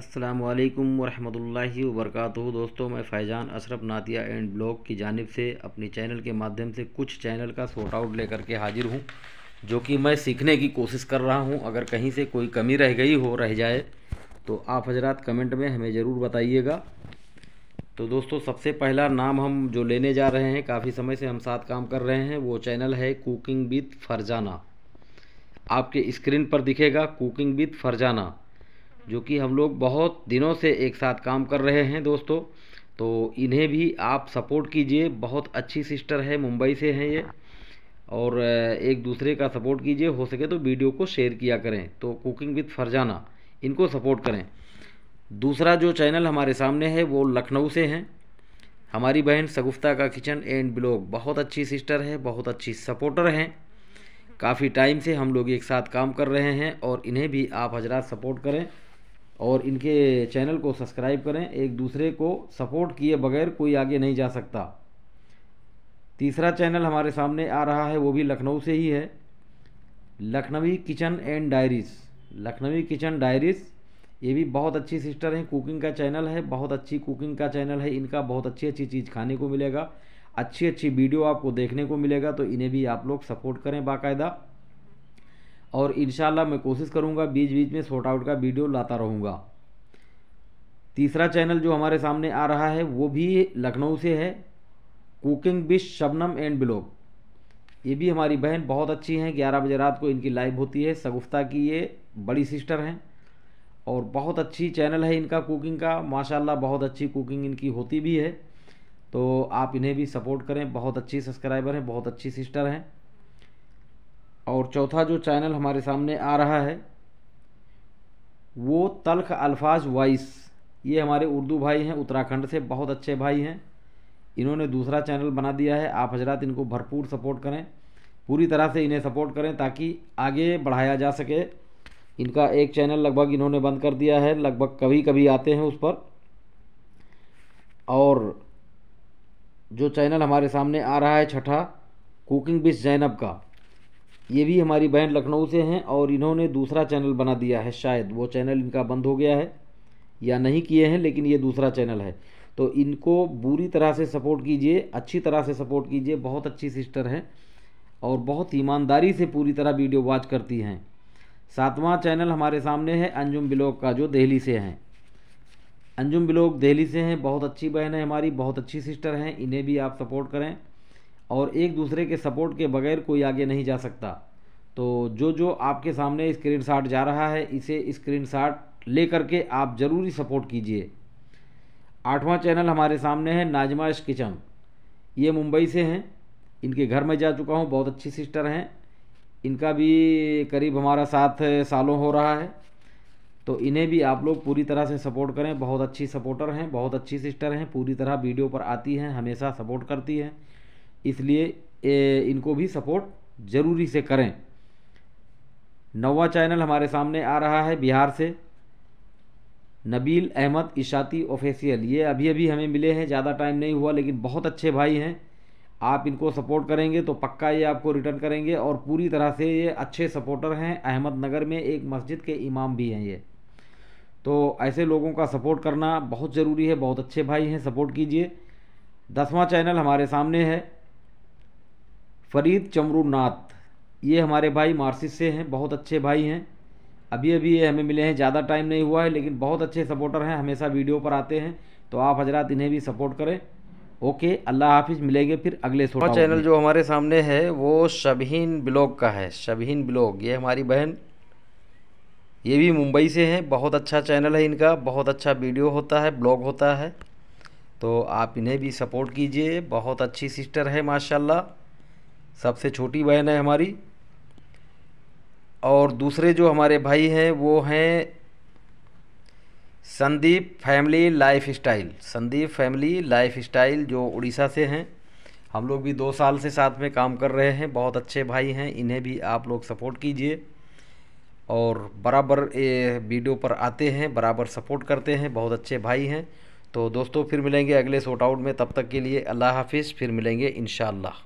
असलकम वरहमल वरक दोस्तों मैं फैज़ान अशरफ नातिया एंड ब्लॉग की जानब से अपने चैनल के माध्यम से कुछ चैनल का सॉर्ट आउट लेकर के हाजिर हूँ जो कि मैं सीखने की कोशिश कर रहा हूँ अगर कहीं से कोई कमी रह गई हो रह जाए तो आप हजरात कमेंट में हमें ज़रूर बताइएगा तो दोस्तों सबसे पहला नाम हम जो लेने जा रहे हैं काफ़ी समय से हम साथ काम कर रहे हैं वो चैनल है कुकिंग विद फरजाना आपके स्क्रीन पर दिखेगा कुकिंग विद फरजाना जो कि हम लोग बहुत दिनों से एक साथ काम कर रहे हैं दोस्तों तो इन्हें भी आप सपोर्ट कीजिए बहुत अच्छी सिस्टर है मुंबई से हैं ये और एक दूसरे का सपोर्ट कीजिए हो सके तो वीडियो को शेयर किया करें तो कुकिंग विद फरजाना इनको सपोर्ट करें दूसरा जो चैनल हमारे सामने है वो लखनऊ से हैं हमारी बहन सगुफ्ता का किचन एंड ब्लॉग बहुत अच्छी सिस्टर है बहुत अच्छी सपोर्टर हैं काफ़ी टाइम से हम लोग एक साथ काम कर रहे हैं और इन्हें भी आप हजरात सपोर्ट करें और इनके चैनल को सब्सक्राइब करें एक दूसरे को सपोर्ट किए बगैर कोई आगे नहीं जा सकता तीसरा चैनल हमारे सामने आ रहा है वो भी लखनऊ से ही है Lakhnavi kitchen and diaries Lakhnavi kitchen diaries ये भी बहुत अच्छी सिस्टर हैं कुकिंग का चैनल है बहुत अच्छी कुकिंग का चैनल है इनका बहुत अच्छी अच्छी चीज़ खाने को मिलेगा अच्छी अच्छी वीडियो आपको देखने को मिलेगा तो इन्हें भी आप लोग सपोर्ट करें बाकायदा और इन मैं कोशिश करूँगा बीच बीच में शॉर्ट आउट का वीडियो लाता रहूँगा तीसरा चैनल जो हमारे सामने आ रहा है वो भी लखनऊ से है cooking with Shabnam and blog ये भी हमारी बहन बहुत अच्छी हैं ग्यारह बजे रात को इनकी लाइव होती है सगुफ्ता की ये बड़ी सिस्टर हैं और बहुत अच्छी चैनल है इनका कुकिंग का माशाल्लाह बहुत अच्छी कुकिंग इनकी होती भी है तो आप इन्हें भी सपोर्ट करें बहुत अच्छी सब्सक्राइबर हैं बहुत अच्छी सिस्टर हैं और चौथा जो चैनल हमारे सामने आ रहा है वो तलख अल्फाज वाइस ये हमारे उर्दू भाई हैं उत्तराखंड से बहुत अच्छे भाई हैं इन्होंने दूसरा चैनल बना दिया है आप हजरात इनको भरपूर सपोर्ट करें पूरी तरह से इन्हें सपोर्ट करें ताकि आगे बढ़ाया जा सके इनका एक चैनल लगभग इन्होंने बंद कर दिया है लगभग कभी कभी आते हैं उस पर और जो चैनल हमारे सामने आ रहा है छठा कुकिंग विद जैनब का ये भी हमारी बहन लखनऊ से हैं और इन्होंने दूसरा चैनल बना दिया है शायद वो चैनल इनका बंद हो गया है या नहीं किए हैं लेकिन ये दूसरा चैनल है तो इनको बुरी तरह से सपोर्ट कीजिए अच्छी तरह से सपोर्ट कीजिए बहुत अच्छी सिस्टर हैं और बहुत ईमानदारी से पूरी तरह वीडियो वॉच करती हैं सातवां चैनल हमारे सामने है अंजुम बिलोक का जो दिल्ली से हैं अंजुम बिलोक दिल्ली से हैं बहुत अच्छी बहन है हमारी बहुत अच्छी सिस्टर हैं इन्हें भी आप सपोर्ट करें और एक दूसरे के सपोर्ट के बगैर कोई आगे नहीं जा सकता तो जो जो आपके सामने शाट जा रहा है इसे शाट ले करके आप ज़रूरी सपोर्ट कीजिए आठवां चैनल हमारे सामने है नाजमाश किचन ये मुंबई से हैं इनके घर में जा चुका हूँ बहुत अच्छी सिस्टर हैं इनका भी करीब हमारा साथ सालों हो रहा है तो इन्हें भी आप लोग पूरी तरह से सपोर्ट करें बहुत अच्छी सपोर्टर हैं बहुत अच्छी सिस्टर हैं पूरी तरह वीडियो पर आती हैं हमेशा सपोर्ट करती हैं इसलिए ए, इनको भी सपोर्ट ज़रूरी से करें नवा चैनल हमारे सामने आ रहा है बिहार से नबील अहमद इशाती ऑफिशियल ये अभी अभी हमें मिले हैं ज़्यादा टाइम नहीं हुआ लेकिन बहुत अच्छे भाई हैं आप इनको सपोर्ट करेंगे तो पक्का ये आपको रिटर्न करेंगे और पूरी तरह से ये अच्छे सपोर्टर हैं अहमदनगर में एक मस्जिद के इमाम भी हैं ये तो ऐसे लोगों का सपोर्ट करना बहुत ज़रूरी है बहुत अच्छे भाई हैं सपोर्ट कीजिए दसवां चैनल हमारे सामने है फरीद चमरूनाथ ये हमारे भाई मार्सिस से हैं बहुत अच्छे भाई हैं अभी अभी ये हमें मिले हैं ज़्यादा टाइम नहीं हुआ है लेकिन बहुत अच्छे सपोर्टर हैं हमेशा वीडियो पर आते हैं तो आप हजरात इन्हें भी सपोर्ट करें ओके अल्लाह हाफिज़ मिलेंगे फिर अगले सोलह चैनल जो हमारे सामने है वो शबहीन ब्लॉग का है शबहीन ब्लॉग ये हमारी बहन ये भी मुंबई से हैं बहुत अच्छा चैनल है इनका बहुत अच्छा वीडियो होता है ब्लॉग होता है तो आप इन्हें भी सपोर्ट कीजिए बहुत अच्छी सिस्टर है माशाल्लाह सबसे छोटी बहन है हमारी और दूसरे जो हमारे भाई हैं वो हैं Sandeep family life style Sandeep family life style जो उड़ीसा से हैं हम लोग भी दो साल से साथ में काम कर रहे हैं बहुत अच्छे भाई हैं इन्हें भी आप लोग सपोर्ट कीजिए और बराबर ये वीडियो पर आते हैं बराबर सपोर्ट करते हैं बहुत अच्छे भाई हैं तो दोस्तों फिर मिलेंगे अगले शॉर्ट आउट में तब तक के लिए अल्लाह हाफिज़ फिर मिलेंगे इन